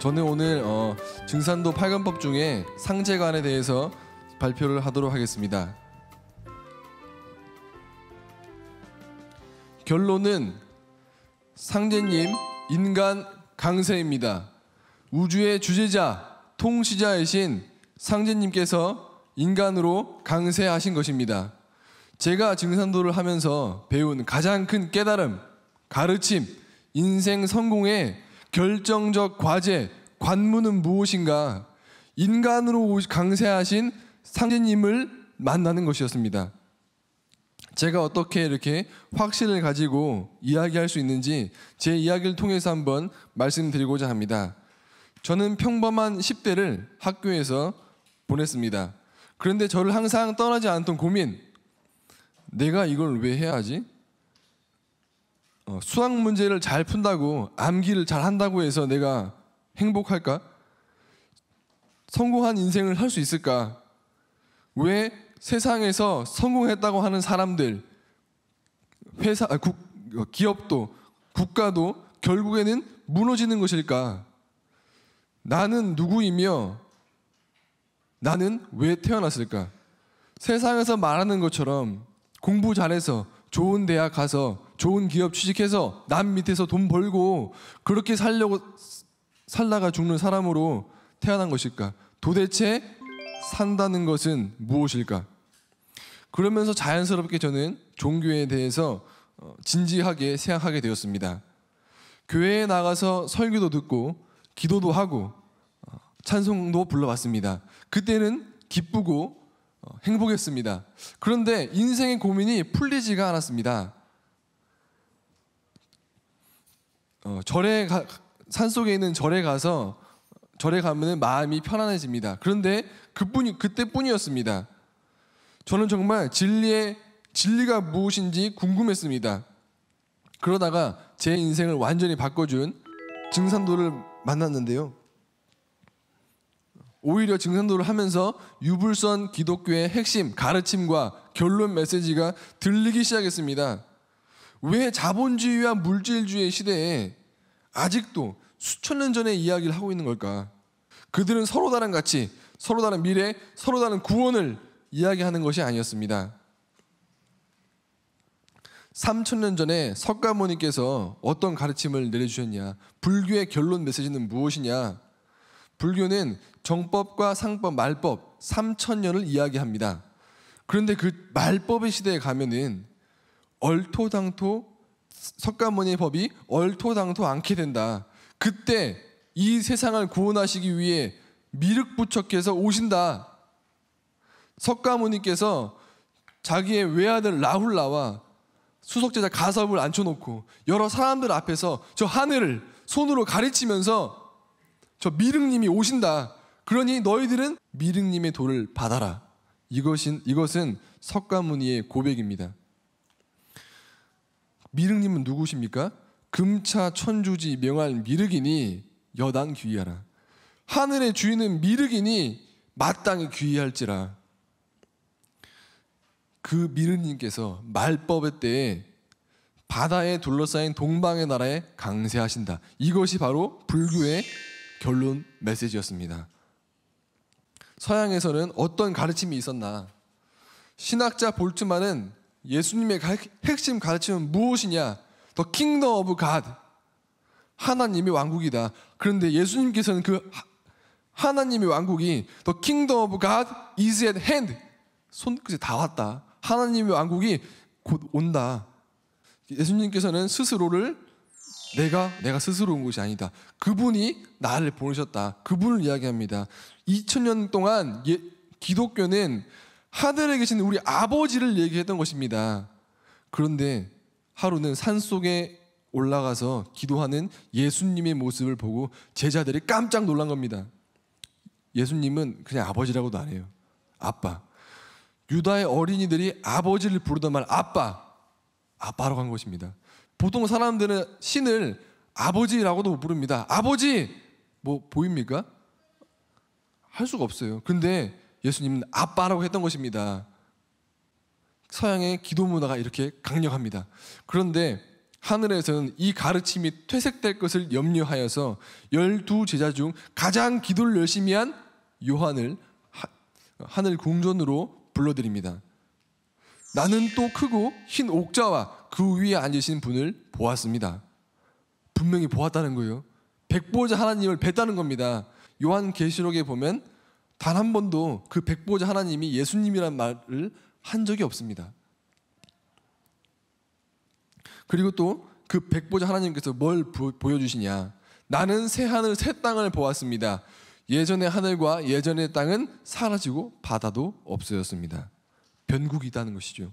저는 오늘 어, 증산도 8관법 중에 상제관에 대해서 발표를 하도록 하겠습니다. 결론은 상제님 인간 강세입니다. 우주의 주제자 통시자이신 상제님께서 인간으로 강세하신 것입니다. 제가 증산도를 하면서 배운 가장 큰 깨달음, 가르침, 인생 성공의 결정적 과제, 관문은 무엇인가? 인간으로 강세하신 상제님을 만나는 것이었습니다. 제가 어떻게 이렇게 확신을 가지고 이야기할 수 있는지 제 이야기를 통해서 한번 말씀드리고자 합니다. 저는 평범한 10대를 학교에서 보냈습니다. 그런데 저를 항상 떠나지 않던 고민. 내가 이걸 왜 해야 하지? 어, 수학 문제를 잘 푼다고 암기를 잘 한다고 해서 내가 행복할까? 성공한 인생을 살 수 있을까? 왜 세상에서 성공했다고 하는 사람들, 회사, 아, 국, 기업도, 국가도 결국에는 무너지는 것일까? 나는 누구이며 나는 왜 태어났을까? 세상에서 말하는 것처럼 공부 잘해서 좋은 대학 가서 좋은 기업 취직해서 남 밑에서 돈 벌고 그렇게 살려고 살다가 죽는 사람으로 태어난 것일까? 도대체 산다는 것은 무엇일까? 그러면서 자연스럽게 저는 종교에 대해서 어, 진지하게 생각하게 되었습니다. 교회에 나가서 설교도 듣고 기도도 하고 어, 찬송도 불러봤습니다. 그때는 기쁘고 어, 행복했습니다. 그런데 인생의 고민이 풀리지가 않았습니다. 절에 가, 산속에 있는 절에 가서 절에 가면 마음이 편안해집니다. 그런데 그뿐이 그때뿐이었습니다. 저는 정말 진리의 진리가 무엇인지 궁금했습니다. 그러다가 제 인생을 완전히 바꿔준 증산도를 만났는데요. 오히려 증산도를 하면서 유불선 기독교의 핵심 가르침과 결론 메시지가 들리기 시작했습니다. 왜 자본주의와 물질주의 시대에 아직도 수천 년 전의 이야기를 하고 있는 걸까? 그들은 서로 다른 가치, 서로 다른 미래, 서로 다른 구원을 이야기하는 것이 아니었습니다. 3천년 전에 석가모니께서 어떤 가르침을 내려주셨냐? 불교의 결론 메시지는 무엇이냐? 불교는 정법과 상법, 말법 3천년을 이야기합니다. 그런데 그 말법의 시대에 가면은 얼토당토 석가모니의 법이 얼토당토 않게 된다. 그때 이 세상을 구원하시기 위해 미륵부처께서 오신다. 석가모니께서 자기의 외아들 라훌라와 수석제자 가섭을 앉혀놓고 여러 사람들 앞에서 저 하늘을 손으로 가르치면서 저 미륵님이 오신다. 그러니 너희들은 미륵님의 도를 받아라. 이것인, 이것은 석가모니의 고백입니다. 미륵님은 누구십니까? 금차 천주지 명할 미륵이니 여당 귀의하라. 하늘의 주인은 미륵이니 마땅히 귀의할지라. 그 미륵님께서 말법의 때에 바다에 둘러싸인 동방의 나라에 강세하신다. 이것이 바로 불교의 결론 메시지였습니다. 서양에서는 어떤 가르침이 있었나? 신학자 볼트만은 예수님의 핵심 가르침은 무엇이냐? The Kingdom of God. 하나님의 왕국이다. 그런데 예수님께서는 그 하나님의 왕국이 The Kingdom of God is at hand. 손끝이 다 왔다. 하나님의 왕국이 곧 온다. 예수님께서는 스스로를 내가 내가 스스로 온 것이 아니다. 그분이 나를 보내셨다. 그분을 이야기합니다. 2000년 동안 예, 기독교는 하늘에 계신 우리 아버지를 얘기했던 것입니다. 그런데 하루는 산 속에 올라가서 기도하는 예수님의 모습을 보고 제자들이 깜짝 놀란 겁니다. 예수님은 그냥 아버지라고도 안 해요. 아빠. 유다의 어린이들이 아버지를 부르던 말 아빠. 아빠로간 것입니다. 보통 사람들은 신을 아버지라고도 못 부릅니다. 아버지! 뭐 보입니까? 할 수가 없어요. 근데 예수님은 아빠라고 했던 것입니다. 서양의 기도 문화가 이렇게 강력합니다. 그런데 하늘에서는 이 가르침이 퇴색될 것을 염려하여서 열두 제자 중 가장 기도를 열심히 한 요한을 하, 늘 궁전으로 불러드립니다. 나는 또 크고 흰 옥자와 그 위에 앉으신 분을 보았습니다. 분명히 보았다는 거예요. 백보자 하나님을 뵀다는 겁니다. 요한 계시록에 보면 단한 번도 그 백보자 하나님이 예수님이란 말을 한 적이 없습니다. 그리고 또 그 백보자 하나님께서 뭘 부, 보여주시냐? 나는 새 하늘 새 땅을 보았습니다. 예전의 하늘과 예전의 땅은 사라지고 바다도 없어졌습니다. 변국이다는 것이죠.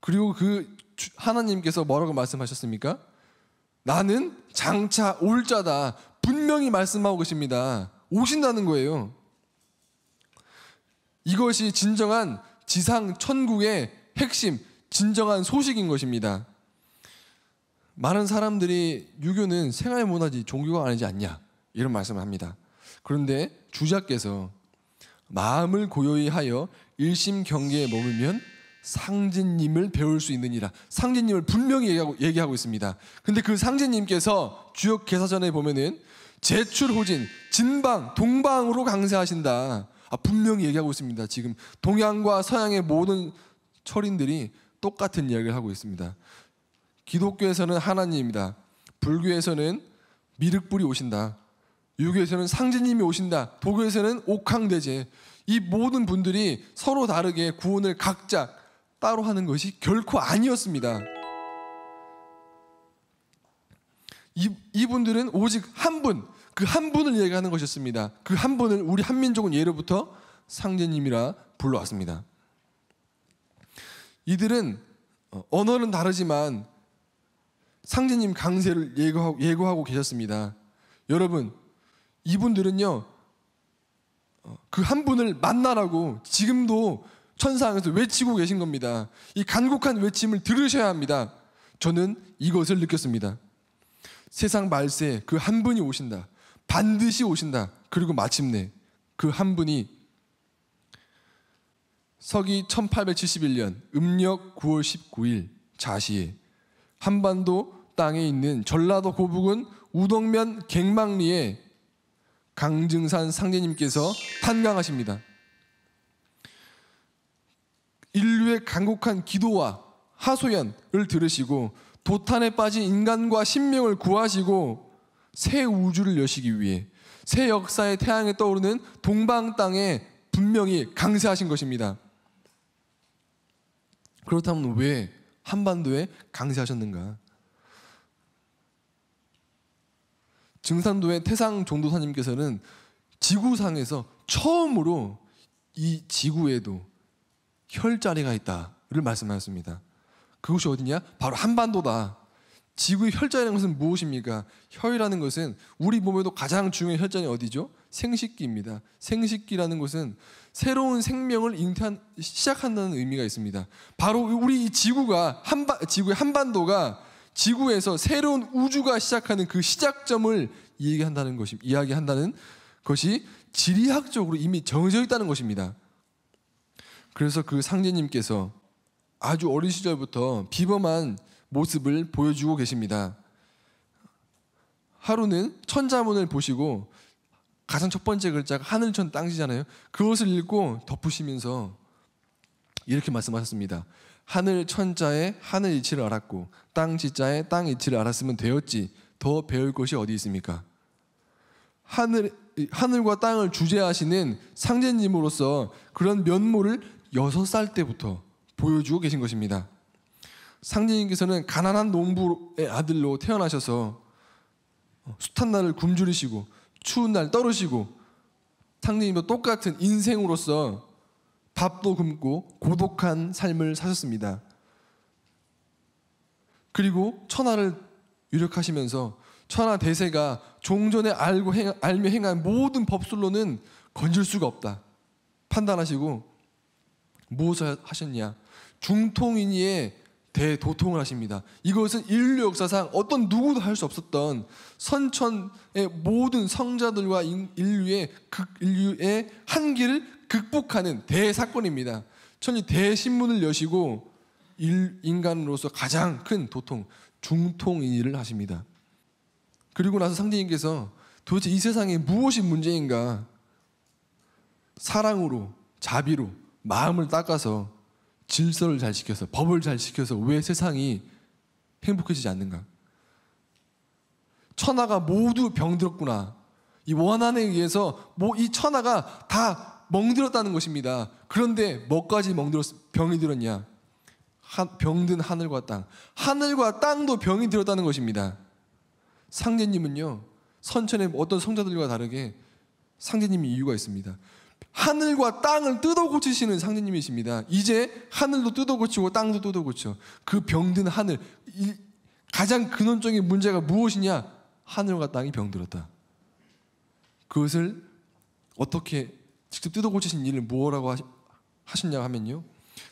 그리고 그 하나님께서 뭐라고 말씀하셨습니까? 나는 장차 올 자다. 분명히 말씀하고 계십니다. 오신다는 거예요. 이것이 진정한 지상 천국의 핵심, 진정한 소식인 것입니다. 많은 사람들이 유교는 생활 문화지 종교가 아니지 않냐 이런 말씀을 합니다. 그런데 주자께서 마음을 고요히 하여 일심 경계에 머물면 상진님을 배울 수 있느니라. 상진님을 분명히 얘기하고, 얘기하고 있습니다. 근데 그 상진님께서 주역 개사전에 보면은 제출 후진, 진방, 동방으로 강세하신다. 아, 분명히 얘기하고 있습니다. 지금 동양과 서양의 모든 철인들이 똑같은 이야기를 하고 있습니다. 기독교에서는 하나님입니다. 불교에서는 미륵불이 오신다. 유교에서는 상제님이 오신다. 도교에서는 옥황대제. 이 모든 분들이 서로 다르게 구원을 각자 따로 하는 것이 결코 아니었습니다. 이, 이분들은 오직 한 분, 그 한 분을 얘기하는 것이었습니다. 그 한 분을 우리 한민족은 예로부터 상제님이라 불러왔습니다. 이들은 어, 언어는 다르지만 상제님 강세를 예고하고, 예고하고 계셨습니다. 여러분, 이분들은요, 어, 그한 분을 만나라고 지금도 천상에서 외치고 계신 겁니다. 이 간곡한 외침을 들으셔야 합니다. 저는 이것을 느꼈습니다. 세상 말세그 한 분이 오신다. 반드시 오신다. 그리고 마침내 그 한 분이 서기 1871년 음력 9월 19일 자시에 한반도 땅에 있는 전라도 고북은 우덕면 갱망리에 강증산 상제님께서 탄강하십니다. 인류의 간곡한 기도와 하소연을 들으시고 도탄에 빠진 인간과 신명을 구하시고 새 우주를 여시기 위해 새 역사의 태양에 떠오르는 동방 땅에 분명히 강세하신 것입니다. 그렇다면 왜 한반도에 강세하셨는가? 증산도의 태상 종도사님께서는 지구상에서 처음으로 이 지구에도 혈자리가 있다를 말씀하셨습니다. 그곳이 어디냐? 바로 한반도다. 지구의 혈자라는 것은 무엇입니까? 혈이라는 것은 우리 몸에도 가장 중요한 혈전이 어디죠? 생식기입니다. 생식기라는 것은 새로운 생명을 잉태한 시작한다는 의미가 있습니다. 바로 그 우리 지구가 한바 지구의 한반도가 지구에서 새로운 우주가 시작하는 그 시작점을 얘기한다는 것이 이야기한다는 것이 지리학적으로 이미 정해져 있다는 것입니다. 그래서 그 상제님께서 아주 어린 시절부터 비범한 모습을 보여주고 계십니다. 하루는 천자문을 보시고 가장 첫 번째 글자가 하늘천 땅시잖아요. 그것을 읽고 덮으시면서 이렇게 말씀하셨습니다. 하늘 천자에 하늘 이치를 알았고 땅 지자에 땅 이치를 알았으면 되었지 더 배울 것이 어디 있습니까? 하늘 하늘과 땅을 주재하시는 상제님으로서 그런 면모를 여섯 살 때부터 보여주고 계신 것입니다. 상제님께서는 가난한 농부의 아들로 태어나셔서 숱한 날을 굶주리시고 추운 날 떨으시고 상제님도 똑같은 인생으로서 밥도 굶고 고독한 삶을 사셨습니다. 그리고 천하를 유력하시면서 천하 대세가 종전에 알고 행, 알며 행한 모든 법술로는 건질 수가 없다. 판단하시고 무엇을 하셨냐? 중통인의 대도통을 하십니다. 이것은 인류 역사상 어떤 누구도 할 수 없었던 선천의 모든 성자들과 인류의 극 인류의 한기를 극복하는 대사건입니다. 천이 대신문을 여시고 인간으로서 가장 큰 도통 중통인의 하십니다. 그리고 나서 상제님께서 도대체 이 세상에 무엇이 문제인가 사랑으로 자비로 마음을 닦아서 질서를 잘 지켜서 법을 잘 지켜서 왜 세상이 행복해지지 않는가? 천하가 모두 병들었구나. 이 원한에 의해서 뭐 이 천하가 다 멍들었다는 것입니다. 그런데 뭐까지 멍들었 병이 들었냐? 병든 하늘과 땅. 하늘과 땅도 병이 들었다는 것입니다. 상제님은요. 선천의 어떤 성자들과 다르게 상제님이 이유가 있습니다. 하늘과 땅을 뜯어 고치시는 상제님이십니다. 이제 하늘도 뜯어 고치고 땅도 뜯어 고쳐. 그 병든 하늘. 가장 근원적인 문제가 무엇이냐? 하늘과 땅이 병들었다. 그것을 어떻게 직접 뜯어 고치신 일을 뭐라고 하셨냐 하면요.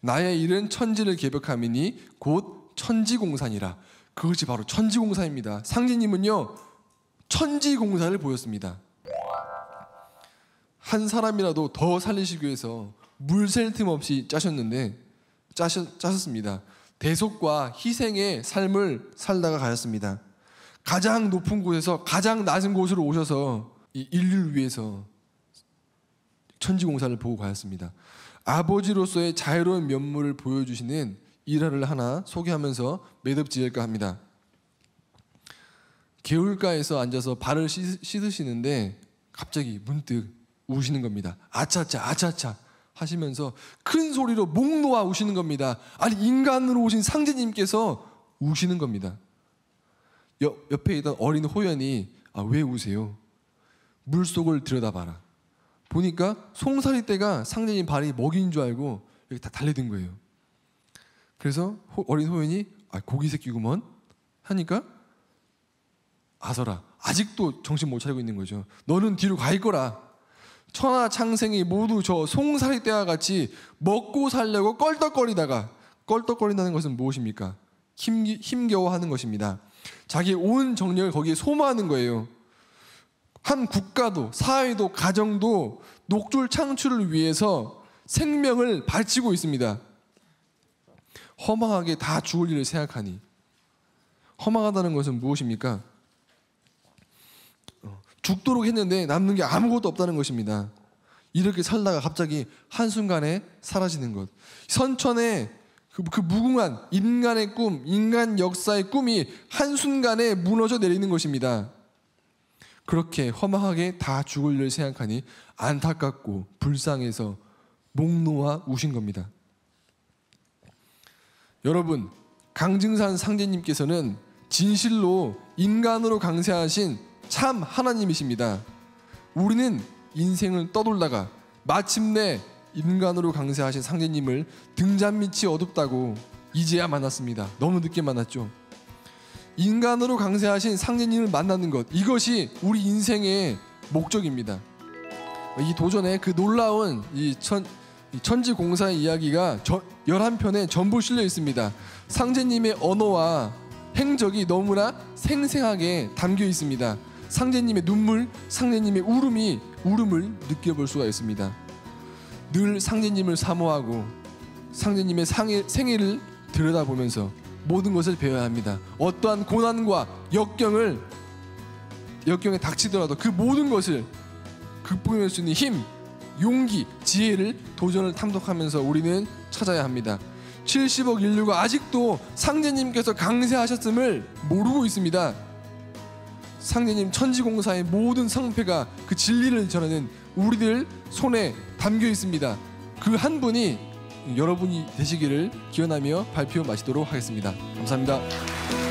나의 일은 천지를 개벽함이니 곧 천지공산이라. 그것이 바로 천지공사입니다. 상진님은요, 천지공사를 보였습니다. 한 사람이라도 더 살리시기 위해서 물 셀 틈 없이 짜셨는데 짜셨, 짜셨습니다. 대속과 희생의 삶을 살다가 가셨습니다. 가장 높은 곳에서 가장 낮은 곳으로 오셔서 인류를 위해서 천지공사를 보고 가셨습니다. 아버지로서의 자유로운 면모를 보여주시는 일화를 하나 소개하면서 매듭지을까 합니다. 개울가에서 앉아서 발을 씻으시는데 갑자기 문득 우시는 겁니다. 아차차, 아차차 하시면서 큰 소리로 목 놓아 우시는 겁니다. 아니, 인간으로 오신 상제님께서 우시는 겁니다. 옆, 옆에 있던 어린 호연이 아, 왜 우세요? 물 속을 들여다봐라. 보니까 송사리 떼가 상제님 발이 먹인 줄 알고 여기 다 달려든 거예요. 그래서 호, 어린 호연이 아, 고기 새끼구먼 하니까 아서라 아직도 정신 못 차리고 있는 거죠. 너는 뒤로 가거라 천하 창생이 모두 저 송사리 때와 같이 먹고 살려고 껄떡거리다가 껄떡거린다는 것은 무엇입니까? 힘, 힘겨워하는 것입니다. 자기 온 정력을 거기에 소모하는 거예요. 한 국가도 사회도 가정도 녹졸 창출을 위해서 생명을 바치고 있습니다. 허망하게 다 죽을 일을 생각하니 허망하다는 것은 무엇입니까? 죽도록 했는데 남는 게 아무것도 없다는 것입니다. 이렇게 살다가 갑자기 한순간에 사라지는 것. 선천에 그, 그 무궁한 인간의 꿈, 인간 역사의 꿈이 한순간에 무너져 내리는 것입니다. 그렇게 험하게 다 죽을 일 생각하니 안타깝고 불쌍해서 목놓아 우신 겁니다. 여러분, 강증산 상제님께서는 진실로 인간으로 강세하신 참 하나님이십니다. 우리는 인생을 떠돌다가 마침내 인간으로 강세하신 상제님을 등잔 밑이 어둡다고 이제야 만났습니다. 너무 늦게 만났죠. 인간으로 강세하신 상제님을 만나는 것 이것이 우리 인생의 목적입니다. 이 도전의 그 놀라운 이 천, 천지 공사의 이야기가 저, 11편에 전부 실려 있습니다. 상제님의 언어와 행적이 너무나 생생하게 담겨 있습니다. 상제님의 눈물, 상제님의 울음이 울음을 느껴볼 수가 있습니다. 늘 상제님을 사모하고 상제님의 상해, 생애를 들여다보면서 모든 것을 배워야 합니다. 어떠한 고난과 역경을 역경에 닥치더라도 그 모든 것을 극복할 수 있는 힘, 용기, 지혜를 도전을 탐독하면서 우리는 찾아야 합니다. 70억 인류가 아직도 상제님께서 강세하셨음을 모르고 있습니다. 상제님 천지공사의 모든 상패가 그 진리를 전하는 우리들 손에 담겨 있습니다. 그 한 분이 여러분이 되시기를 기원하며 발표 마치도록 하겠습니다. 감사합니다.